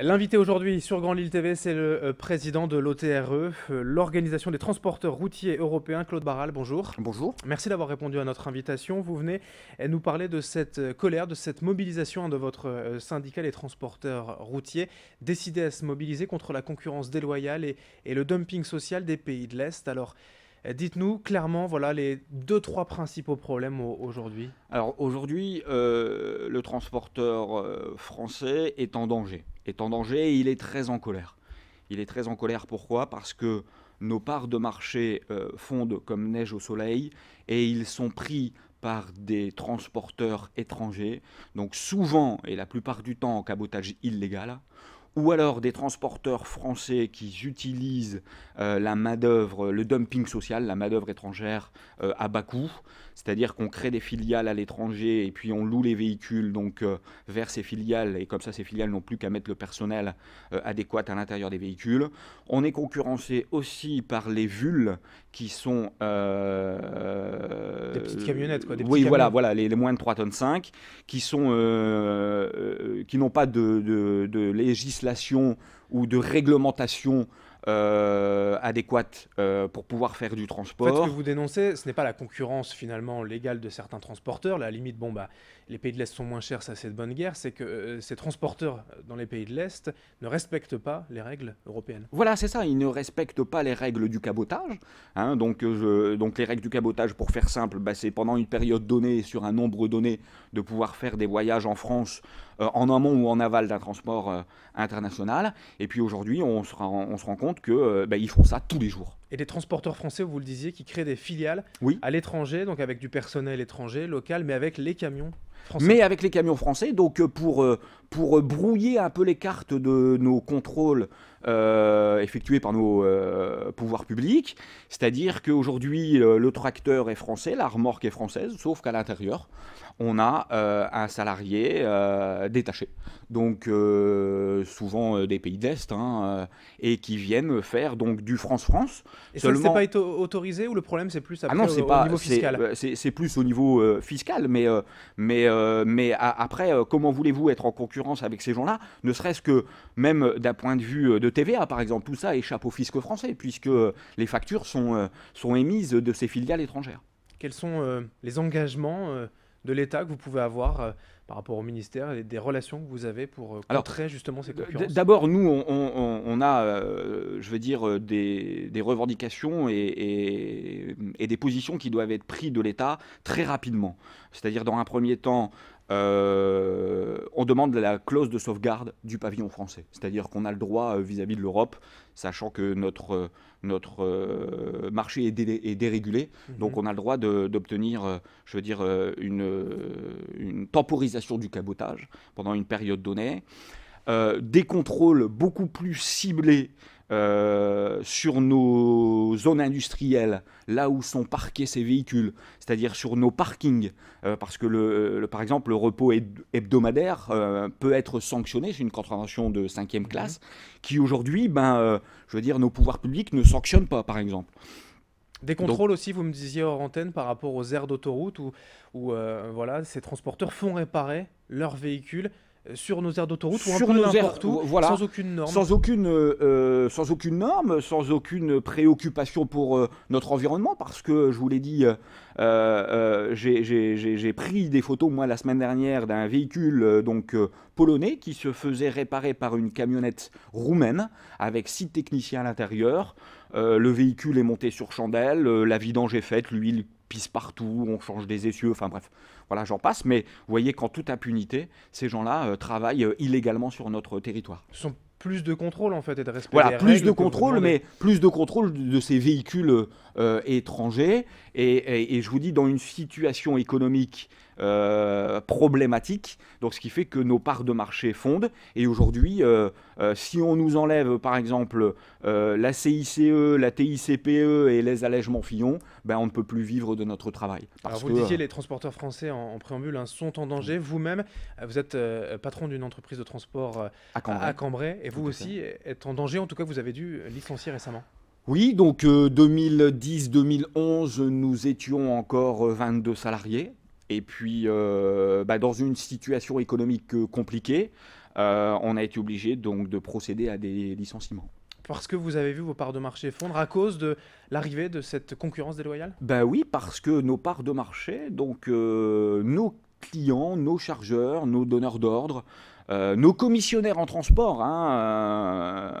L'invité aujourd'hui sur Grand Lille TV, c'est le euh, président de l'OTRE, euh, l'Organisation des transporteurs routiers européens, Claude Barral. Bonjour. Bonjour. Merci d'avoir répondu à notre invitation. Vous venez euh, nous parler de cette colère, de cette mobilisation de votre syndicat, les transporteurs routiers, décidé à se mobiliser contre la concurrence déloyale et, et le dumping social des pays de l'Est. Alors, eh, dites-nous clairement, voilà les deux trois principaux problèmes aujourd'hui. Alors aujourd'hui, euh, le transporteur euh, français est en danger. Est en danger et il est très en colère. Il est très en colère pourquoi Parce que nos parts de marché euh, fondent comme neige au soleil et ils sont pris par des transporteurs étrangers, donc souvent et la plupart du temps en cabotage illégal, ou alors des transporteurs français qui utilisent euh, la main-d'œuvre, le dumping social, la main-d'œuvre étrangère euh, à bas coût, c'est-à-dire qu'on crée des filiales à l'étranger et puis on loue les véhicules donc euh, vers ces filiales et comme ça ces filiales n'ont plus qu'à mettre le personnel adéquat à l'intérieur des véhicules. On est concurrencé aussi par les vules qui sont des petites camionnettes quoi, Oui, voilà, voilà les, moins de 3 tonnes 5 qui sont qui n'ont pas de législation ou de réglementation euh, adéquate euh, pour pouvoir faire du transport. ce que vous dénoncez, ce n'est pas la concurrence finalement légale de certains transporteurs. la limite, bon, bah, les pays de l'Est sont moins chers, ça c'est de bonne guerre, c'est que euh, ces transporteurs dans les pays de l'Est ne respectent pas les règles européennes. Voilà, c'est ça, ils ne respectent pas les règles du cabotage. Hein. Euh, donc, les règles du cabotage, pour faire simple, bah, c'est pendant une période donnée, sur un nombre donné, de pouvoir faire des voyages en France euh, en amont ou en aval d'un transport international. Et puis aujourd'hui, on, se rend compte qu'ils bah, font ça tous les jours et des transporteurs français, vous le disiez, qui créent des filiales à l'étranger, donc avec du personnel étranger, local, mais avec les camions Français. Mais avec les camions français, donc euh, pour, euh, pour euh, brouiller un peu les cartes de nos contrôles effectués par nos pouvoirs publics, c'est-à-dire qu'aujourd'hui le tracteur est français, la remorque est française, sauf qu'à l'intérieur, on a un salarié détaché, donc souvent des pays d'Est, hein, et qui viennent faire donc du France-France. Et Seulement... ça, c'est pas autorisé ou le problème, c'est plus ah après, au, pas, niveau fiscal euh, C'est plus au niveau euh, fiscal, mais, euh, mais, mais après, comment voulez-vous être en concurrence avec ces gens-là Ne serait-ce que même d'un point de vue de TVA, par exemple, tout ça échappe au fisc français, puisque les factures sont, sont émises de ces filiales étrangères. Quels sont les engagements de l'État que vous pouvez avoir euh, par rapport au ministère et des relations que vous avez pour euh, contrer justement ces concurrences D'abord, nous, on, a, euh, je veux dire, des, revendications et, et, des positions qui doivent être prises de l'État très rapidement. C'est-à-dire, dans un premier temps, euh, on demande la clause de sauvegarde du pavillon français. C'est-à-dire qu'on a le droit euh, vis-à-vis de l'Europe, sachant que notre, euh, notre marché est, dérégulé. Mhm. Donc on a le droit d'obtenir, je veux dire, une, temporisation du cabotage pendant une période donnée. des contrôles beaucoup plus ciblés euh, sur nos zones industrielles, là où sont parqués ces véhicules, c'est-à-dire sur nos parkings, euh, parce que euh, le, par exemple le repos hebdomadaire peut être sanctionné, c'est une contravention de cinquième classe, qui aujourd'hui, ben, je veux dire, nos pouvoirs publics ne sanctionnent pas, par exemple. Des contrôles aussi, vous me disiez hors antenne, par rapport aux aires d'autoroute où, où voilà, ces transporteurs font réparer leurs véhicules sur nos aires d'autoroute ou un peu voilà, sans aucune norme. Sans aucune, euh, euh, sans aucune norme, sans aucune préoccupation pour euh, notre environnement, parce que je vous l'ai dit, j'ai pris des photos, moi, la semaine dernière, d'un véhicule donc polonais qui se faisait réparer par une camionnette roumaine avec six techniciens à l'intérieur. le véhicule est monté sur chandelle, la vidange est faite, l'huile partout, on change des essieux, enfin bref, voilà, j'en passe. Mais vous voyez qu'en toute impunité, ces gens-là euh, travaillent euh, illégalement sur notre territoire. sont plus de contrôle en fait et de respect. Voilà, plus de contrôle, mais plus de contrôle de ces véhicules euh, étrangers. et, je vous dis, dans une situation économique euh, problématique, donc ce qui fait que nos parts de marché fondent. Et aujourd'hui, euh, euh, si on nous enlève par exemple la CICE, la TICPE et les allègements Fillon, ben, on ne peut plus vivre de notre travail. Alors vous disiez, les transporteurs français en, préambule hein, sont en danger. Vous-même, vous êtes patron d'une entreprise de transport à Cambrai, et vous aussi êtes en danger. En tout cas, vous avez dû licencier récemment. Oui, donc 2010-2011, nous étions encore 22 salariés. Et puis, euh, bah, dans une situation économique euh, compliquée, euh, on a été obligé donc de procéder à des licenciements parce que vous avez vu vos parts de marché fondre à cause de l'arrivée de cette concurrence déloyale Ben oui, parce que nos parts de marché, donc nos clients, nos chargeurs, nos donneurs d'ordre, nos commissionnaires en transport, hein,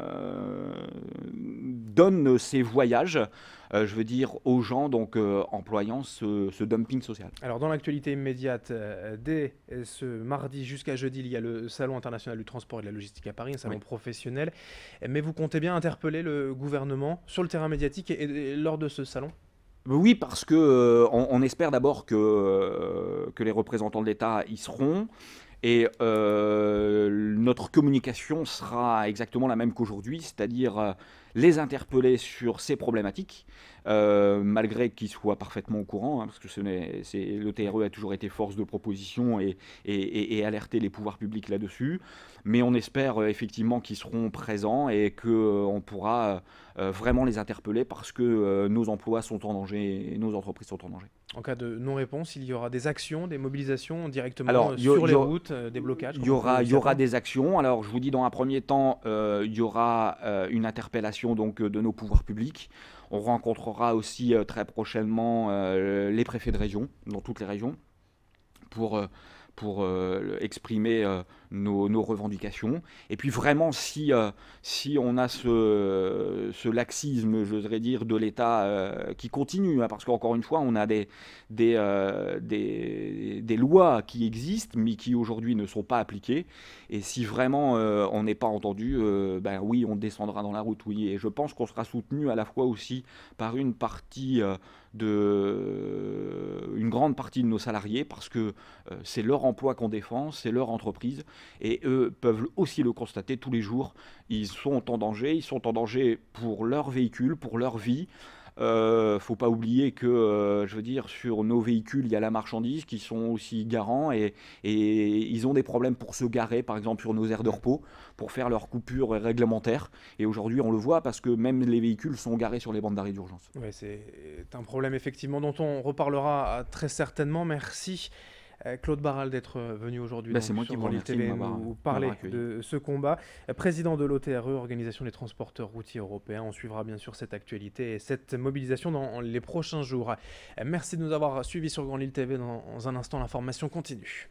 donne ses voyages. Euh, je veux dire, aux gens, donc euh, employant ce, dumping social. Alors, dans l'actualité immédiate, euh, dès ce mardi jusqu'à jeudi, il y a le Salon international du transport et de la logistique à Paris, un salon professionnel. Mais vous comptez bien interpeller le gouvernement sur le terrain médiatique et, lors de ce salon oui, parce qu'on espère d'abord que, que les représentants de l'État y seront. Et euh, notre communication sera exactement la même qu'aujourd'hui, c'est-à-dire euh, les interpeller sur ces problématiques, euh, malgré qu'ils soient parfaitement au courant, hein, parce que ce le TRE a toujours été force de proposition et, et, et, alerter les pouvoirs publics là-dessus. Mais on espère effectivement qu'ils seront présents et qu'on on pourra vraiment les interpeller parce que nos emplois sont en danger et nos entreprises sont en danger. En cas de non-réponse, il y aura des actions, des mobilisations directement sur les routes euh, des blocages Il y aura, il y aura des actions. Alors, je vous dis, dans un premier temps, euh, il y aura euh, une interpellation donc, de nos pouvoirs publics. On rencontrera aussi très prochainement les préfets de région, dans toutes les régions, pour pour euh, exprimer euh, nos, revendications. Et puis vraiment, si, euh, si on a ce, ce laxisme, voudrais dire, de l'État qui continue, hein, parce qu'encore une fois, on a des, des, des, des lois qui existent, mais qui aujourd'hui ne sont pas appliquées. Et si vraiment on n'est pas entendu, ben oui, on descendra dans la route, oui. Et je pense qu'on sera soutenu à la fois aussi par une partie de euh, une grande partie de nos salariés parce que euh, c'est leur emploi qu'on défend, c'est leur entreprise et eux peuvent aussi le constater tous les jours. Ils sont en danger, ils sont en danger pour leur véhicule, pour leur vie ne euh, faut pas oublier que, euh, je veux dire, sur nos véhicules, il y a la marchandise qui sont aussi garants et, et ils ont des problèmes pour se garer, par exemple, sur nos aires de repos, pour faire leurs coupures réglementaires. Et aujourd'hui, on le voit parce que même les véhicules sont garés sur les bandes d'arrêt d'urgence. c'est euh, un problème effectivement dont on reparlera très certainement. Merci. Euh, Claude Barral d'être euh, venu aujourd'hui bah, sur Grand Lille TV nous parler de ce combat. Euh, président de l'OTRE, Organisation des transporteurs routiers européens, on suivra bien sûr cette actualité et cette mobilisation dans les prochains jours. Merci de nous avoir suivis sur Grand Lille TV. Dans un instant, l'information continue.